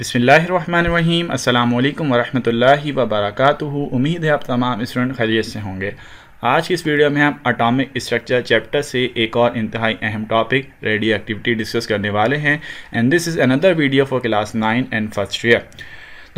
बसमीम् अल्लाम वरहमल वबरक उम्मीद है आप तमाम स्टूडेंट खैरियत से होंगे आज की इस वीडियो में हम अटॉमिक स्ट्रक्चर चैप्टर से एक और इंतहाई अहम टॉपिक रेडियो एक्टिविटी डिस्कस करने वाले हैं and this is another video for class nine and first year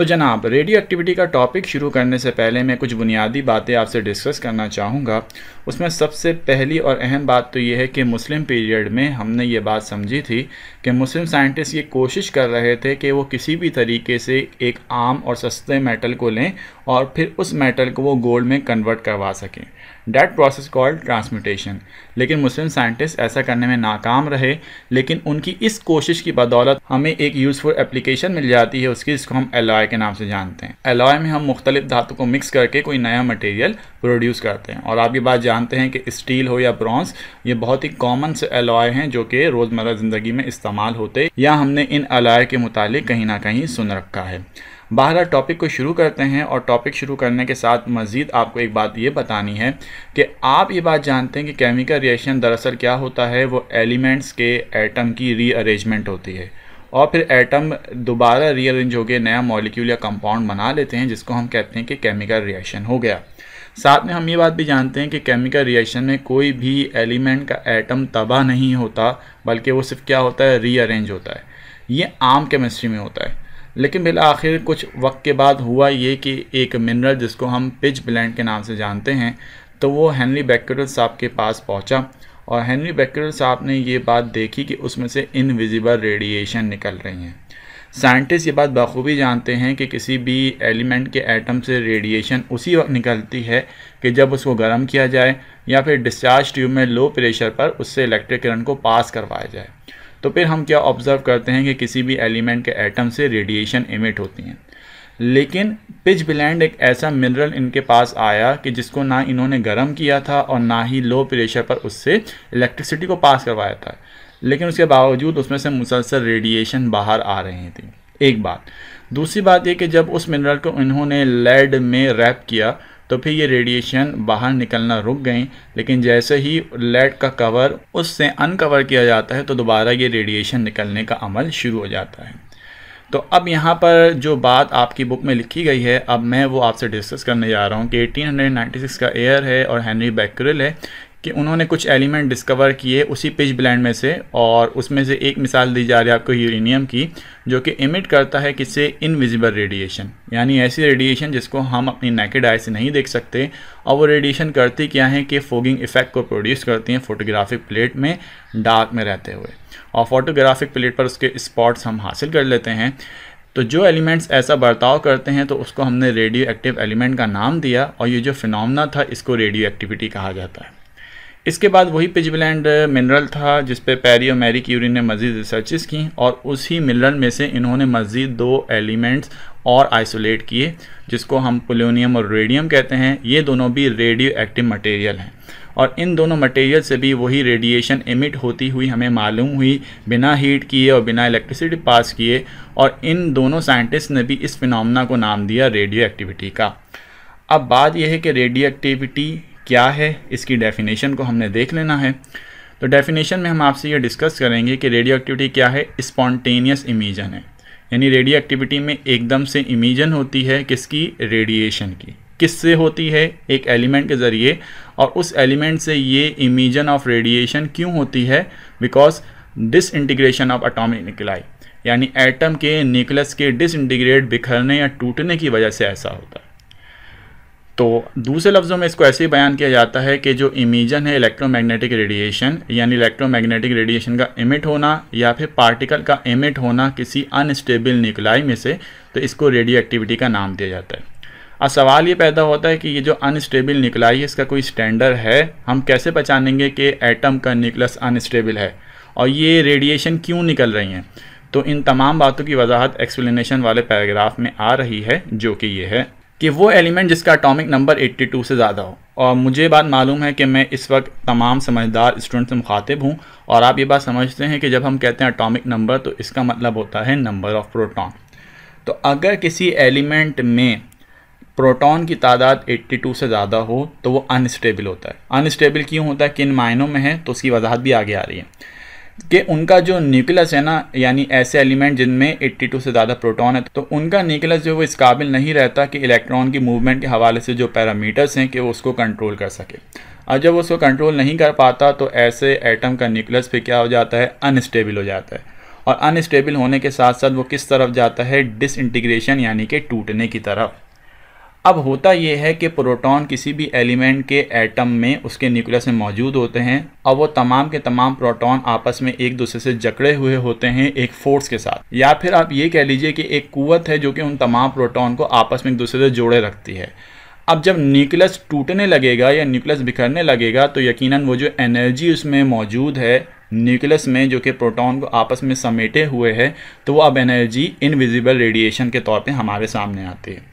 तो जनाब रेडियो एक्टिविटी का टॉपिक शुरू करने से पहले मैं कुछ बुनियादी बातें आपसे डिस्कस करना चाहूँगा उसमें सबसे पहली और अहम बात तो ये है कि मुस्लिम पीरियड में हमने ये बात समझी थी कि मुस्लिम साइंटिस्ट ये कोशिश कर रहे थे कि वो किसी भी तरीके से एक आम और सस्ते मेटल को लें और फिर उस मेटल को वो गोल्ड में कन्वर्ट करवा सकें डेट प्रोसेस कॉल्ड ट्रांसम्यूटेशन लेकिन मुस्लिम साइंटिस्ट ऐसा करने में नाकाम रहे लेकिन उनकी इस कोशिश की बदौलत हमें एक यूज़फुल एप्लीकेशन मिल जाती है उसकी जिसको हम एलॉय के नाम से जानते हैं एलॉय में हम मुख्तलिफ धातु को मिक्स करके कोई नया मटेरियल प्रोड्यूस करते हैं और आप ये बात जानते हैं कि स्टील हो या ब्रॉन्स ये बहुत ही कॉमन से एलॉय हैं जो कि रोज़मर्रा ज़िंदगी में इस्तेमाल होते या हमने इन एलॉय के मुतालिक कहीं ना कहीं सुन रखा है बहरहाल टॉपिक को शुरू करते हैं और टॉपिक शुरू करने के साथ मज़ीद आपको एक बात ये बतानी है कि आप ये बात जानते हैं कि केमिकल रिएक्शन दरअसल क्या होता है वो एलिमेंट्स के एटम की रीअरेंजमेंट होती है और फिर एटम दोबारा रीअरेंज हो गए नया मॉलिक्यूल या कंपाउंड बना लेते हैं जिसको हम कहते हैं कि केमिकल रिएक्शन हो गया साथ में हम ये बात भी जानते हैं कि केमिकल रिएक्शन में कोई भी एलिमेंट का एटम तबाह नहीं होता बल्कि वो सिर्फ क्या होता है रीअरेंज होता है ये आम केमिस्ट्री में होता है लेकिन बिल आखिर कुछ वक्त के बाद हुआ ये कि एक मिनरल जिसको हम पिच ब्लैंड के नाम से जानते हैं तो वो हेनरी बैक्यूरल साहब के पास पहुंचा और हेनरी बैक्यूरल साहब ने ये बात देखी कि उसमें से इनविजिबल रेडिएशन निकल रही हैं साइंटिस्ट ये बात बखूबी जानते हैं कि किसी भी एलिमेंट के एटम से रेडिएशन उसी वक्त निकलती है कि जब उसको गर्म किया जाए या फिर डिस्चार्ज ट्यूब में लो प्रेशर पर उससे इलेक्ट्रिक करंट को पास करवाया जाए तो फिर हम क्या ऑब्जर्व करते हैं कि किसी भी एलिमेंट के एटम से रेडिएशन इमिट होती हैं लेकिन पिच ब्लैंड एक ऐसा मिनरल इनके पास आया कि जिसको ना इन्होंने गर्म किया था और ना ही लो प्रेशर पर उससे इलेक्ट्रिसिटी को पास करवाया था लेकिन उसके बावजूद उसमें से मुसलसल रेडिएशन बाहर आ रही थी एक बात दूसरी बात यह कि जब उस मिनरल को इन्होंने लेड में रैप किया तो फिर ये रेडिएशन बाहर निकलना रुक गई लेकिन जैसे ही लेड का कवर उससे अनकवर किया जाता है तो दोबारा ये रेडिएशन निकलने का अमल शुरू हो जाता है तो अब यहाँ पर जो बात आपकी बुक में लिखी गई है अब मैं वो आपसे डिस्कस करने जा रहा हूँ कि 1896 का एयर है और हेनरी बैक्रिल है कि उन्होंने कुछ एलिमेंट डिस्कवर किए उसी पिच ब्लैंड में से और उसमें से एक मिसाल दी जा रही है आपको यूरेनियम की जो कि इमिट करता है किसे इनविजिबल रेडिएशन यानी ऐसी रेडिएशन जिसको हम अपनी नेकेड आई से नहीं देख सकते और वो रेडिएशन करती क्या है कि फोगिंग इफेक्ट को प्रोड्यूस करती हैं फोटोग्राफिक प्लेट में डार्क में रहते हुए और फोटोग्राफिक प्लेट पर उसके स्पॉट्स हम हासिल कर लेते हैं तो जो एलिमेंट्स ऐसा बर्ताव करते हैं तो उसको हमने रेडियो एक्टिव एलिमेंट का नाम दिया और ये जो फिनमना था इसको रेडियो एक्टिविटी कहा जाता है इसके बाद वही पिजबलैंड मिनरल uh, था जिस पे पैरी और मैरी क्यूरी ने मज़ीद रिसर्चेस की और उसी मिनरल में से इन्होंने मज़ीद दो एलिमेंट्स और आइसोलेट किए जिसको हम पोलोनियम और रेडियम कहते हैं ये दोनों भी रेडियो एक्टिव मटेरियल हैं और इन दोनों मटेरियल से भी वही रेडिएशन एमिट होती हुई हमें मालूम हुई बिना हीट किए और बिना इलेक्ट्रिसिटी पास किए और इन दोनों साइंटिस्ट ने भी इस फिनोमेना को नाम दिया रेडियो एक्टिविटी का अब बात यह है कि रेडियो एक्टिविटी क्या है इसकी डेफिनेशन को हमने देख लेना है तो डेफिनेशन में हम आपसे ये डिस्कस करेंगे कि रेडियो एक्टिविटी क्या है स्पॉन्टेनियस इमीजन है यानी रेडियो एक्टिविटी में एकदम से इमीजन होती है किसकी रेडिएशन की किससे होती है एक एलिमेंट के ज़रिए और उस एलिमेंट से ये इमीजन ऑफ रेडिएशन क्यों होती है because disintegration of atomic nuclei यानी एटम के निकलस के डिसइंटीग्रेट बिखरने या टूटने की वजह से ऐसा होता है तो दूसरे लफ्ज़ों में इसको ऐसे ही बयान किया जाता है कि जो इमीजन है इलेक्ट्रोमैग्नेटिक रेडिएशन यानी इलेक्ट्रोमैग्नेटिक रेडिएशन का इमिट होना या फिर पार्टिकल का इमिट होना किसी अनस्टेबल निकलाई में से तो इसको रेडियो एक्टिविटी का नाम दिया जाता है अब सवाल ये पैदा होता है कि ये जो अनस्टेबल निकलाई है इसका कोई स्टैंडर्ड है हम कैसे पहचानेंगे कि एटम का निकलस अनस्टेबल है और ये रेडिएशन क्यों निकल रही हैं तो इन तमाम बातों की वजाहत एक्सप्लेनेशन वाले पैराग्राफ में आ रही है जो कि ये है कि वो एलिमेंट जिसका अटोमिक नंबर 82 से ज़्यादा हो और मुझे बात मालूम है कि मैं इस वक्त तमाम समझदार स्टूडेंट से मुखातिब हूँ और आप ये बात समझते हैं कि जब हम कहते हैं अटोमिक नंबर तो इसका मतलब होता है नंबर ऑफ़ प्रोटॉन तो अगर किसी एलिमेंट में प्रोटॉन की तादाद 82 से ज़्यादा हो तो वो अनस्टेबल होता है अनस्टेबल क्यों होता है किन मायनों में है तो उसकी वजाहत भी आगे आ रही है कि उनका जो न्यूक्लियस है ना यानी ऐसे एलिमेंट जिनमें 82 से ज़्यादा प्रोटॉन है तो उनका न्यूक्लियस जो वो इस काबिल नहीं रहता कि इलेक्ट्रॉन की मूवमेंट के हवाले से जो पैरामीटर्स हैं कि वो उसको कंट्रोल कर सके और जब उसको कंट्रोल नहीं कर पाता तो ऐसे एटम का न्यूक्लियस फिर क्या हो जाता है अनस्टेबल हो जाता है और अनस्टेबल होने के साथ साथ वो किस तरफ जाता है डिसइंटीग्रेशन यानी कि टूटने की तरफ अब होता यह है कि प्रोटॉन किसी भी एलिमेंट के एटम में उसके न्यूक्लियस में मौजूद होते हैं और वो तमाम के तमाम प्रोटॉन आपस में एक दूसरे से जकड़े हुए होते हैं एक फोर्स के साथ या फिर आप ये कह लीजिए कि एक कुवत है जो कि उन तमाम प्रोटॉन को आपस में एक दूसरे से जोड़े रखती है अब जब न्यूक्लियस टूटने लगेगा या न्यूक्लियस बिखरने लगेगा तो यकीन वो जो एनर्जी उसमें मौजूद है न्यूक्लियस में जो कि प्रोटॉन को आपस में समेटे हुए है तो वो अब एनर्जी इनविजिबल रेडिएशन के तौर पर हमारे सामने आती है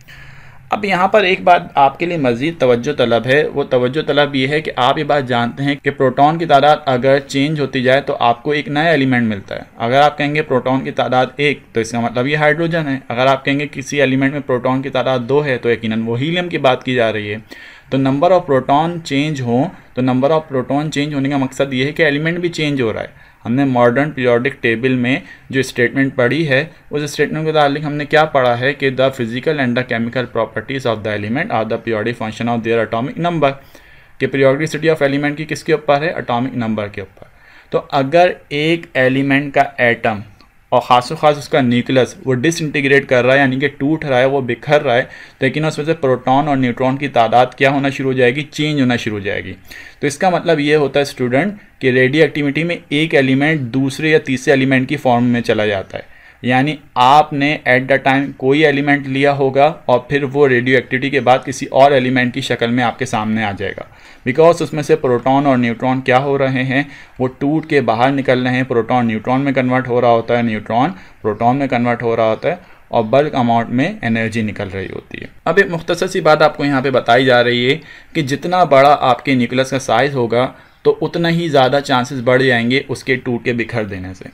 अब यहाँ पर एक बात आपके लिए मजीद तवज्जो तलब है वो तवज्जो तलब ये है कि आप ये बात जानते हैं कि प्रोटॉन की तादाद अगर चेंज होती जाए तो आपको एक नया एलिमेंट मिलता है अगर आप कहेंगे प्रोटॉन की तादाद एक तो इसका मतलब ये हाइड्रोजन है अगर आप कहेंगे किसी एलिमेंट में प्रोटॉन की तादाद दो है तो यकीन वो हीलियम की बात की जा रही है तो नंबर ऑफ़ प्रोटॉन चेंज हो तो नंबर ऑफ़ प्रोटॉन चेंज होने का मकसद ये है कि एलिमेंट भी चेंज हो रहा है हमने मॉडर्न पीरियोडिक टेबल में जो स्टेटमेंट पढ़ी है उस स्टेटमेंट के मुताबिक हमने क्या पढ़ा है कि the physical and the chemical properties of the element are the periodic function of their atomic number कि पीरियोडिसिटी ऑफ एलिमेंट की किसके ऊपर है अटोमिक नंबर के ऊपर तो अगर एक एलिमेंट का एटम और ख़ास ख़ास उसका न्यूक्लियस वो डिसइंटीग्रेट कर रहा है यानी कि टूट रहा है वो बिखर रहा है तो लेकिन उसमें से प्रोटॉन और न्यूट्रॉन की तादाद क्या होना शुरू हो जाएगी चेंज होना शुरू हो जाएगी तो इसका मतलब ये होता है स्टूडेंट कि रेडियो एक्टिविटी में एक एलिमेंट दूसरे या तीसरे एलिमेंट की फॉर्म में चला जाता है यानी आपने एट द टाइम कोई एलिमेंट लिया होगा और फिर वो रेडियो एक्टिविटी के बाद किसी और एलिमेंट की शक्ल में आपके सामने आ जाएगा बिकॉज उसमें से प्रोटॉन और न्यूट्रॉन क्या हो रहे हैं वो टूट के बाहर निकल रहे हैं प्रोटॉन न्यूट्रॉन में कन्वर्ट हो रहा होता है न्यूट्रॉन प्रोटॉन में कन्वर्ट हो रहा होता है और बल्क अमाउंट में एनर्जी निकल रही होती है अब एक मुख्तर सी बात आपको यहाँ पर बताई जा रही है कि जितना बड़ा आपके न्यूक्लियस का साइज़ होगा तो उतना ही ज़्यादा चांसेस बढ़ जाएंगे उसके टूट के बिखर देने से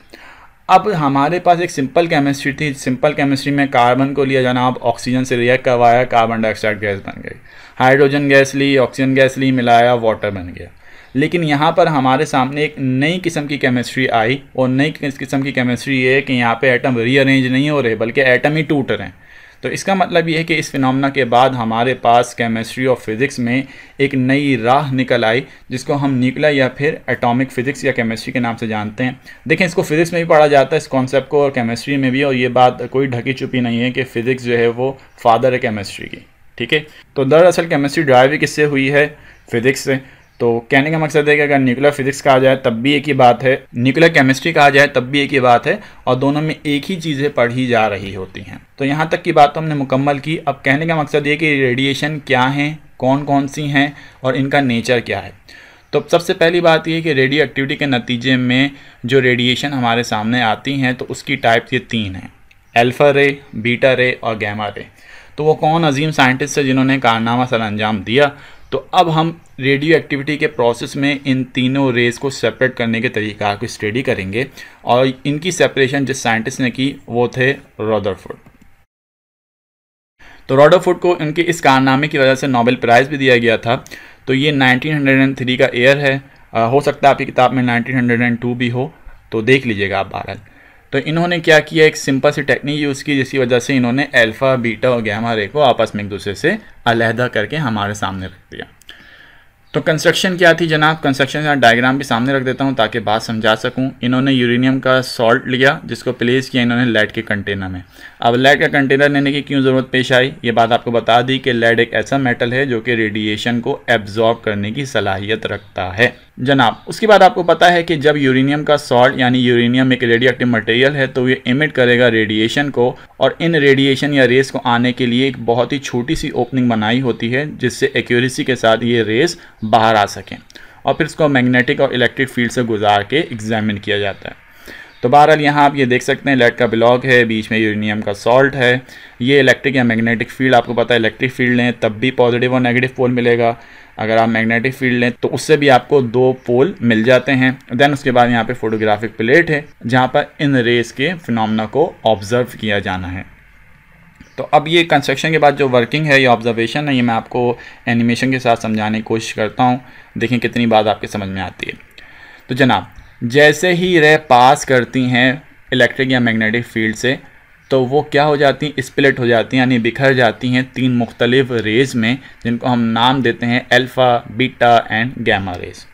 अब हमारे पास एक सिंपल केमिस्ट्री थी सिंपल केमिस्ट्री में कार्बन को लिया जाना अब ऑक्सीजन से रिएक्ट करवाया कार्बन डाइऑक्साइड गैस बन गई हाइड्रोजन गैस ली ऑक्सीजन गैस ली मिलाया वाटर बन गया लेकिन यहाँ पर हमारे सामने एक नई किस्म की केमिस्ट्री आई और नई किस्म की केमिस्ट्री ये है कि यहाँ पे एटम रीअरेंज नहीं हो रहे बल्कि एटम ही टूट रहे हैं तो इसका मतलब ये है कि इस फिनमना के बाद हमारे पास केमिस्ट्री और फिज़िक्स में एक नई राह निकल आई जिसको हम न्यूक्लियर या फिर एटॉमिक फिज़िक्स या केमिस्ट्री के नाम से जानते हैं देखें इसको फिज़िक्स में भी पढ़ा जाता है इस कॉन्सेप्ट को और केमिस्ट्री में भी और ये बात कोई ढकी छुपी नहीं है कि फ़िज़िक्स जो है वो फादर है केमिस्ट्री की ठीक है तो दरअसल केमिस्ट्री ड्राइव किससे हुई है फिज़िक्स से तो कहने का मकसद है कि अगर न्यूक्लियर फिजिक्स कहा जाए तब भी एक ही बात है न्यूक्लियर केमिस्ट्री कहा जाए तब भी एक ही बात है और दोनों में एक ही चीज़ें पढ़ी जा रही होती हैं तो यहाँ तक की बात तो हमने मुकम्मल की अब कहने का मकसद ये कि रेडिएशन क्या हैं कौन कौन सी हैं और इनका नेचर क्या है तो सबसे पहली बात यह कि रेडियो एक्टिविटी के नतीजे में जो रेडिएशन हमारे सामने आती हैं तो उसकी टाइप ये तीन हैं एल्फा रे बीटा रे और गैमा रे तो वो कौन अजीम साइंटिस्ट है जिन्होंने कारनामा सर अंजाम दिया तो अब हम रेडियो एक्टिविटी के प्रोसेस में इन तीनों रेज को सेपरेट करने के तरीक़ा को स्टडी करेंगे और इनकी सेपरेशन जिस साइंटिस्ट ने की वो थे रॉदरफुड तो रॉडरफुड को इनके इस कारनामे की वजह से नोबेल प्राइज़ भी दिया गया था तो ये 1903 का ईयर है आ, हो सकता है आपकी किताब में 1902 भी हो तो देख लीजिएगा आप भारत तो इन्होंने क्या किया एक सिंपल सी टेक्निक यूज़ की जिसकी वजह से इन्होंने अल्फ़ा बीटा और गैमा रे को आपस में एक दूसरे से अलहदा करके हमारे सामने रख दिया तो कंस्ट्रक्शन क्या थी जनाब कंस्ट्रक्शन का डायग्राम भी सामने रख देता हूँ ताकि बात समझा सकूँ इन्होंने यूरेनियम का सॉल्ट लिया जिसको प्लेस किया इन्होंने लेड के कंटेनर में अब लेड का कंटेनर लेने की क्यों ज़रूरत पेश आई ये बात आपको बता दी कि लेड एक ऐसा मेटल है जो कि रेडिएशन को एब्जॉर्ब करने की सलाहियत रखता है जनाब उसके बाद आपको पता है कि जब यूरेनियम का सॉल्ट यानी यूरेनियम एक रेडियो एक्टिव मटेरियल है तो ये इमिट करेगा रेडिएशन को और इन रेडिएशन या रेस को आने के लिए एक बहुत ही छोटी सी ओपनिंग बनाई होती है जिससे एक्यूरेसी के साथ ये रेस बाहर आ सकें और फिर इसको मैग्नेटिक और इलेक्ट्रिक फील्ड से गुजार के एग्जामिन किया जाता है तो बहरहाल यहाँ आप ये देख सकते हैं लेड का ब्लॉक है बीच में यूरेनियम का सॉल्ट है ये इलेक्ट्रिक या मैग्नेटिक फील्ड आपको पता है इलेक्ट्रिक फील्ड लें तब भी पॉजिटिव और नेगेटिव पोल मिलेगा अगर आप मैग्नेटिक फील्ड लें तो उससे भी आपको दो पोल मिल जाते हैं देन उसके बाद यहाँ पे फोटोग्राफिक प्लेट है जहाँ पर इन रेस के फिनमना को ऑब्जर्व किया जाना है तो अब ये कंस्ट्रक्शन के बाद जो वर्किंग है ये ऑब्जर्वेशन है ये मैं आपको एनिमेशन के साथ समझाने की कोशिश करता हूँ देखें कितनी बात आपके समझ में आती है तो जनाब जैसे ही रे पास करती हैं इलेक्ट्रिक या मैग्नेटिक फील्ड से तो वो क्या हो जाती हैं स्प्लिट हो जाती हैं यानी बिखर जाती हैं तीन मुख्तलिफ रेज में जिनको हम नाम देते हैं alpha beta and gamma rays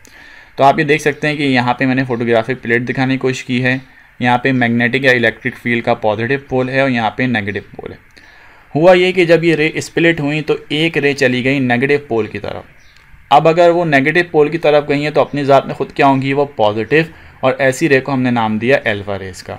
तो आप ये देख सकते हैं कि यहाँ पे मैंने फोटोग्राफिक प्लेट दिखाने की कोशिश की है यहाँ पे मैग्नेटिक या इलेक्ट्रिक फील्ड का पॉजिटिव पोल है और यहाँ पे नेगेटिव पोल है हुआ ये कि जब ये रे स्प्लिट हुई तो एक रे चली गई नेगेटिव पोल की तरफ अब अगर वो नेगेटिव पोल की तरफ गई हैं तो अपनी ज़ात में ख़ुद क्या होंगी वो पॉजिटिव और ऐसी रे को हमने नाम दिया एल्फ़ा रेस का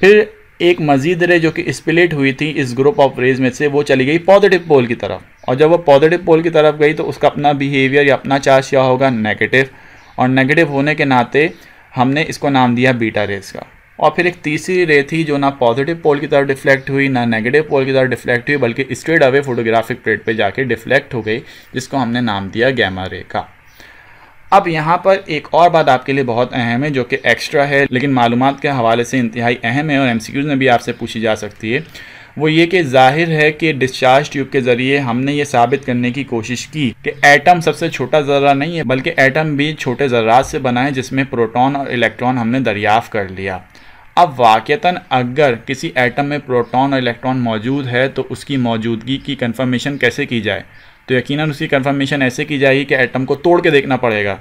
फिर एक मजीद रे जो कि स्प्लिट हुई थी इस ग्रुप ऑफ रेज में से वो चली गई पॉजिटिव पोल की तरफ और जब वो पॉजिटिव पोल की तरफ गई तो उसका अपना बिहेवियर या अपना चार्ज क्या होगा नेगेटिव और नेगेटिव होने के नाते हमने इसको नाम दिया बीटा रेस का और फिर एक तीसरी रे थी जो ना पॉजिटिव पोल की तरफ डिफ्लेक्ट हुई ना नेगेटिव पोल की तरफ डिफ्लेक्ट हुई बल्कि स्ट्रेट अवे फोटोग्राफिक प्लेट पे जाके डिफ्लेक्ट हो गई जिसको हमने नाम दिया गैमा रे का अब यहाँ पर एक और बात आपके लिए बहुत अहम है जो कि एक्स्ट्रा है लेकिन मालूम के हवाले से इंतहाई अहम है और एम में भी आपसे पूछी जा सकती है वो ये कि जाहिर है कि डिस्चार्ज ट्यूब के ज़रिए हमने ये साबित करने की कोशिश की कि एटम सबसे छोटा ज़र्रा नहीं है बल्कि एटम भी छोटे ज़र्रात से बना है जिसमें प्रोटॉन और इलेक्ट्रॉन हमने दरियाफ़ कर लिया अब वाक़ता अगर किसी एटम में प्रोटॉन और इलेक्ट्रॉन मौजूद है तो उसकी मौजूदगी की कंफर्मेशन कैसे की जाए तो यकीनन उसकी कंफर्मेशन ऐसे की जाएगी कि एटम को तोड़ के देखना पड़ेगा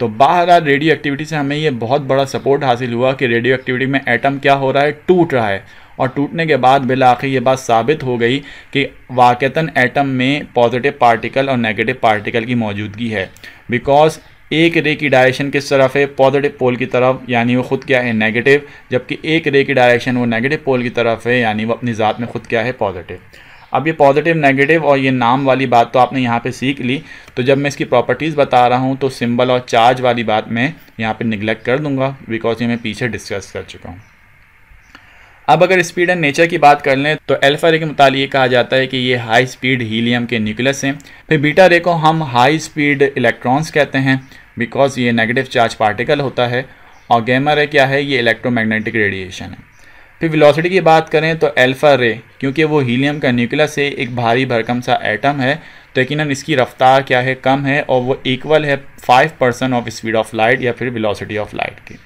तो बाहर रेडियो एक्टिविटी से हमें ये बहुत बड़ा सपोर्ट हासिल हुआ कि रेडियो एक्टिविटी में एटम क्या हो रहा है टूट रहा है और टूटने के बाद बिलाखिर ये बात साबित हो गई कि वाक़ता एटम में पॉजिटिव पार्टिकल और नेगेटिव पार्टिकल की मौजूदगी है बिकॉज एक रे की डायरेक्शन किस तरफ है पॉजिटिव पोल की तरफ यानी वो खुद क्या है नेगेटिव जबकि एक रे की डायरेक्शन वो नेगेटिव पोल की तरफ है यानी वो अपनी ज़ात में खुद क्या है पॉजिटिव अब ये पॉजिटिव नेगेटिव और ये नाम वाली बात तो आपने यहाँ पे सीख ली तो जब मैं इसकी प्रॉपर्टीज़ बता रहा हूँ तो सिंबल और चार्ज वाली बात मैं यहाँ पे निगलेक्ट कर दूंगा बिकॉज ये मैं पीछे डिस्कस कर चुका हूँ अब अगर स्पीड एंड नेचर की बात कर लें तो अल्फा रे के मुताल कहा जाता है कि ये हाई स्पीड हीलियम के न्यूक्लियस हैं फिर बीटा रे को हम हाई स्पीड इलेक्ट्रॉन्स कहते हैं बिकॉज ये नेगेटिव चार्ज पार्टिकल होता है और गैमा रे क्या है ये इलेक्ट्रोमैग्नेटिक रेडिएशन है फिर वेलोसिटी की बात करें तो अल्फ़ा रे क्योंकि वो हीलियम का न्यूक्लियस है एक भारी भरकम सा एटम है तो यकीन इसकी रफ्तार क्या है कम है और वो इक्वल है five percent of speed of light या फिर वेलोसिटी ऑफ लाइट की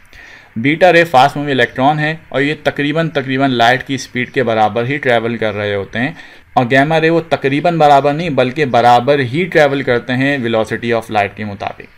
beta ray fast moving electron है और ये तकरीबन तकरीबन लाइट की स्पीड के बराबर ही ट्रैवल कर रहे होते हैं और गैमा रे वो तकरीबन बराबर नहीं बल्कि बराबर ही ट्रैवल करते हैं विलोसिटी ऑफ लाइट के मुताबिक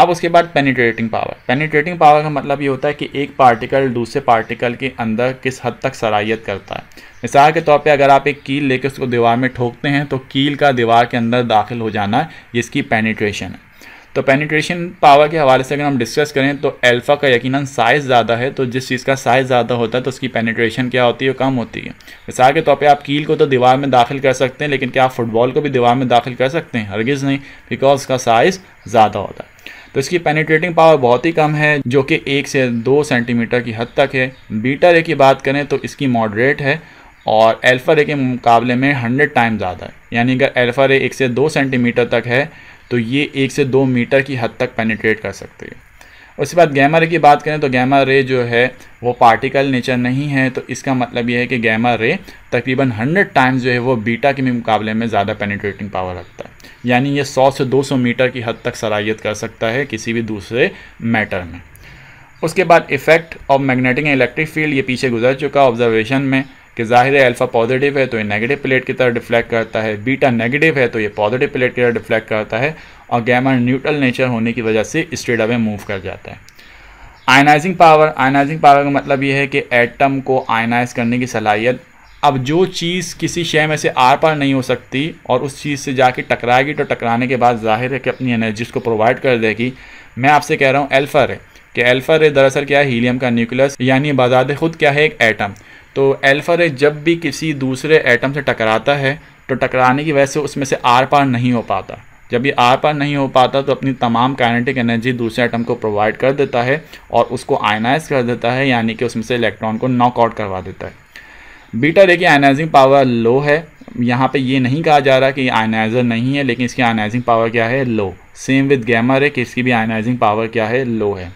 अब उसके बाद पेनिट्रेटिंग पावर पेनिट्रेटिंग पावर का मतलब ये होता है कि एक पार्टिकल दूसरे पार्टिकल के अंदर किस हद तक सराहियत करता है मिसाल के तौर पे अगर आप एक कील लेकर उसको दीवार में ठोकते हैं तो कील का दीवार के अंदर दाखिल हो जाना इसकी पेनिट्रेशन है तो पेनिट्रेशन पावर के हवाले से अगर हम डिस्कस करें तो एल्फा का यकीनन साइज़ ज़्यादा है तो जिस चीज़ का साइज़ ज़्यादा होता है तो उसकी पेनिट्रेशन क्या होती है वो कम होती है मिसाल के तौर पर आप कील को तो दीवार में दाखिल कर सकते हैं लेकिन क्या आप फुटबॉल को भी दीवार में दाखिल कर सकते हैं हरगिज़ नहीं बिकॉज उसका साइज़ ज़्यादा होता है तो इसकी पेनिट्रेटिंग पावर बहुत ही कम है जो कि एक से दो सेंटीमीटर की हद तक है बीटा रे की बात करें तो इसकी मॉडरेट है और एल्फ़ा रे के मुकाबले में हंड्रेड टाइम ज़्यादा है यानी अगर एल्फ़ा रे एक से दो सेंटीमीटर तक है तो ये एक से दो मीटर की हद तक पेनिट्रेट कर सकती है उसके बाद गैमा रे की बात करें तो गैमा रे जो है वो पार्टिकल नेचर नहीं है तो इसका मतलब ये है कि गैमा रे तकरीबन 100 टाइम्स जो है वो बीटा के मुकाबले में ज़्यादा पेनिट्रेटिंग पावर रखता है यानी ये 100 से 200 मीटर की हद तक सराहियत कर सकता है किसी भी दूसरे मैटर में उसके बाद effect of magnetic and electric field ये पीछे गुजर चुका ऑब्जर्वेशन में कि ज़ाहिर है अल्फ़ा पॉजिटिव है तो ये नेगेटिव प्लेट की तरह डिफ्लेक्ट करता है बीटा नेगेटिव है तो ये पॉजिटिव प्लेट की तरह डिफ्लेक्ट करता है और गैमा न्यूट्रल नेचर होने की वजह से स्ट्रेट अवे मूव कर जाता है आयनाइजिंग पावर आयनाइजिंग पावर का मतलब ये है कि एटम को आयनाइज करने की सलाहियत अब जो चीज़ किसी शय में से आर पार नहीं हो सकती और उस चीज़ से जाके टकराएगी तो टकराने के बाद जाहिर है कि अपनी एनर्जी को प्रोवाइड कर देगी मैं आपसे कह रहा हूँ एल्फा रे कि एल्फा रे दरअसल क्या है हीलियम का न्यूक्लियस यानी बजाद खुद क्या है एक एटम तो एल्फा रे जब भी किसी दूसरे एटम से टकराता है तो टकराने की वजह से उसमें से आर पार नहीं हो पाता जब ये आर पार नहीं हो पाता तो अपनी तमाम काइनेटिक एनर्जी दूसरे आइटम को प्रोवाइड कर देता है और उसको आयनाइज कर देता है यानी कि उसमें से इलेक्ट्रॉन को नॉकआउट करवा देता है बीटा देखिए आयनाइजिंग पावर लो है यहाँ पे ये नहीं कहा जा रहा कि आयनाइज़र नहीं है लेकिन इसकी आयनाइजिंग पावर क्या है लो सेम विद गैमा रे कि इसकी भी आयनाइजिंग पावर क्या है लो है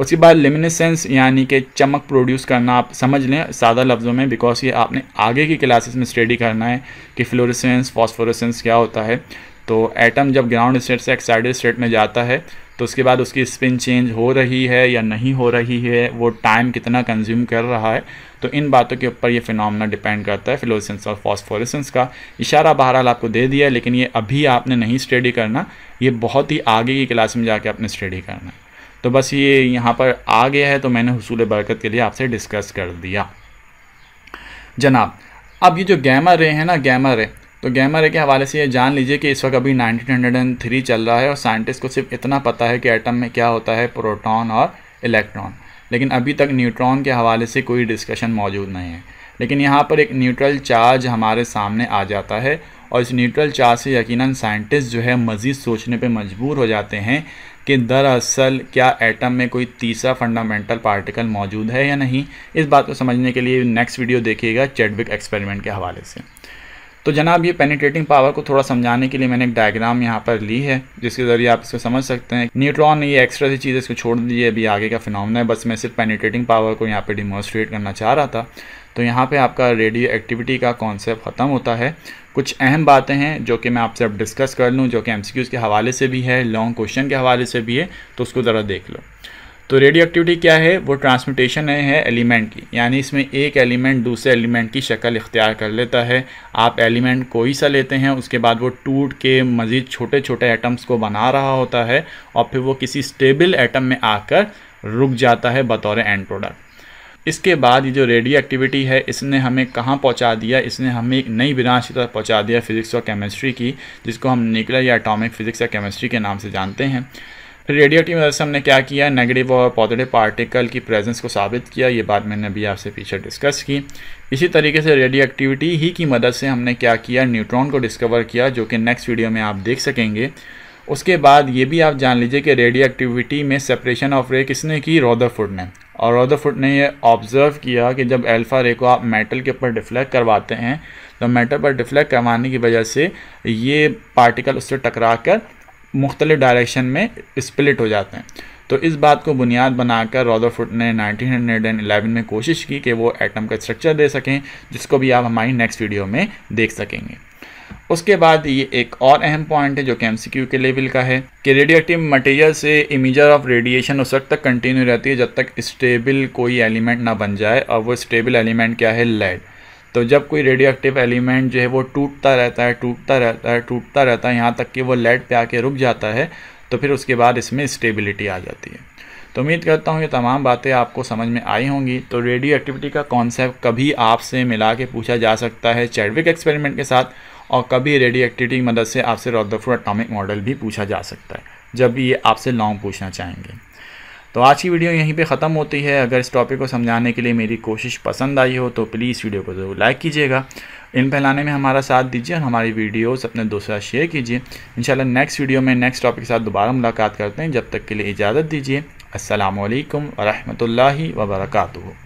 उसके बाद लिमिनेसेंस यानी कि चमक प्रोड्यूस करना आप समझ लें सादा लफ्ज़ों में बिकॉज ये आपने आगे की क्लासेस में स्टडी करना है कि फ्लोरेसेंस फॉस्फोरेसेंस क्या होता है तो एटम जब ग्राउंड स्टेट से एक्साइटेड स्टेट में जाता है तो उसके बाद उसकी स्पिन चेंज हो रही है या नहीं हो रही है वो टाइम कितना कंज्यूम कर रहा है तो इन बातों के ऊपर ये फिनोमेना डिपेंड करता है फिलोसेंस और फॉस्फोरेसेंस का इशारा बहरहाल आपको दे दिया लेकिन ये अभी आपने नहीं स्टडी करना ये बहुत ही आगे की क्लास में जाके आपने स्टडी करना है तो बस ये यहाँ पर आ गया है तो मैंने हसूल बरकत के लिए आपसे डिस्कस कर दिया जनाब अब ये जो गैमर रे हैं ना गैमर रे तो गैमर के हवाले से ये जान लीजिए कि इस वक्त अभी 1903 चल रहा है और साइंटिस्ट को सिर्फ इतना पता है कि एटम में क्या होता है प्रोटॉन और इलेक्ट्रॉन लेकिन अभी तक न्यूट्रॉन के हवाले से कोई डिस्कशन मौजूद नहीं है लेकिन यहाँ पर एक न्यूट्रल चार्ज हमारे सामने आ जाता है और इस न्यूट्रल चार्ज से यकीनन साइंटिस्ट जो है मज़ीद सोचने पे मजबूर हो जाते हैं कि दरअसल क्या एटम में कोई तीसरा फंडामेंटल पार्टिकल मौजूद है या नहीं इस बात को समझने के लिए नेक्स्ट वीडियो देखिएगा चेडविक एक्सपेरिमेंट के हवाले से तो जनाब ये पेनिट्रेटिंग पावर को थोड़ा समझाने के लिए मैंने एक डायग्राम यहाँ पर ली है जिसके ज़रिए आप इसको समझ सकते हैं न्यूट्रॉन ये एक्स्ट्रा सी चीज़ इसको छोड़ दीजिए अभी आगे का फिनना है बस मैं सिर्फ पेनिट्रेटिंग पावर को यहाँ पर डिमॉन्स्ट्रेट करना चाह रहा था तो यहाँ पे आपका रेडियो एक्टिविटी का कॉन्सेप्ट ख़त्म होता है कुछ अहम बातें हैं जो कि मैं आपसे अब डिस्कस कर लूँ जो कि एम के हवाले से भी है लॉन्ग क्वेश्चन के हवाले से भी है तो उसको ज़रा देख लो तो रेडियो एक्टिविटी क्या है वो ट्रांसमिटेशन है एलिमेंट की यानी इसमें एक एलिमेंट दूसरे एलिमेंट की शक्ल इख्तियार कर लेता है आप एलिमेंट कोई सा लेते हैं उसके बाद वो टूट के मज़ीद छोटे छोटे एटम्स को बना रहा होता है और फिर वो किसी स्टेबल एटम में आकर रुक जाता है बतौर एंड प्रोडक्ट इसके बाद ये जो रेडियो एक्टिविटी है इसने हमें कहाँ पहुँचा दिया इसने हमें एक नई ब्रांच की तरफ पहुँचा दिया फिज़िक्स और केमिस्ट्री की जिसको हम न्यूक्लियर या एटॉमिक फिज़िक्स या केमिस्ट्री के नाम से जानते हैं फिर रेडियोटिव मदद से हमने क्या किया नेगेटिव और पॉजिटिव पार्टिकल की प्रेजेंस को साबित किया ये बात मैंने अभी आपसे पीछे डिस्कस की इसी तरीके से रेडियो एक्टिविटी ही की मदद से हमने क्या किया न्यूट्रॉन को डिस्कवर किया जो कि नेक्स्ट वीडियो में आप देख सकेंगे उसके बाद ये भी आप जान लीजिए कि रेडियो एक्टिविटी में सेपरेशन ऑफ रे किसने की रोदरफुड ने और रोदरफुड ने ये ऑब्ज़र्व किया कि जब अल्फ़ा रे को आप मेटल के ऊपर डिफ्लेक्ट करवाते हैं तो मेटल पर डिफ्लेक्ट करवाने की वजह से ये पार्टिकल उससे टकरा कर मुख्तलिफ डायरेक्शन में स्प्लिट हो जाते हैं तो इस बात को बुनियाद बनाकर रॉदरफुट ने 1911 में कोशिश की कि वो एटम का स्ट्रक्चर दे सकें जिसको भी आप हमारी नेक्स्ट वीडियो में देख सकेंगे उसके बाद ये एक और अहम पॉइंट है जो कि एम के लेवल का है कि रेडियो एक्टिव मटेरियल से इमेजर ऑफ रेडिएशन उस वक्त तक कंटिन्यू रहती है जब तक स्टेबल कोई एलिमेंट ना बन जाए और वो स्टेबल एलिमेंट क्या है लेड तो जब कोई रेडियो एक्टिव एलिमेंट जो है वो टूटता रहता है टूटता रहता है टूटता रहता है यहाँ तक कि वो लेड पे आके रुक जाता है तो फिर उसके बाद इसमें स्टेबिलिटी आ जाती है तो उम्मीद करता हूँ ये तमाम बातें आपको समझ में आई होंगी तो रेडियो एक्टिविटी का कॉन्सेप्ट कभी आपसे मिला के पूछा जा सकता है चैडविक एक्सपेरिमेंट के साथ और कभी रेडियो एक्टिविटी की मदद से आपसे रॉदरफोर्ड एटॉमिक मॉडल भी पूछा जा सकता है जब ये आपसे लॉन्ग पूछना चाहेंगे तो आज की वीडियो यहीं पे ख़त्म होती है अगर इस टॉपिक को समझाने के लिए मेरी कोशिश पसंद आई हो तो प्लीज़ वीडियो को ज़रूर लाइक कीजिएगा इन फैलाने में हमारा साथ दीजिए और हमारी वीडियोस अपने दोस्तों साथ शेयर कीजिए इंशाल्लाह नेक्स्ट वीडियो में नेक्स्ट टॉपिक के साथ दोबारा मुलाकात करते हैं जब तक के लिए इजाज़त दीजिए असलकम ला वर्का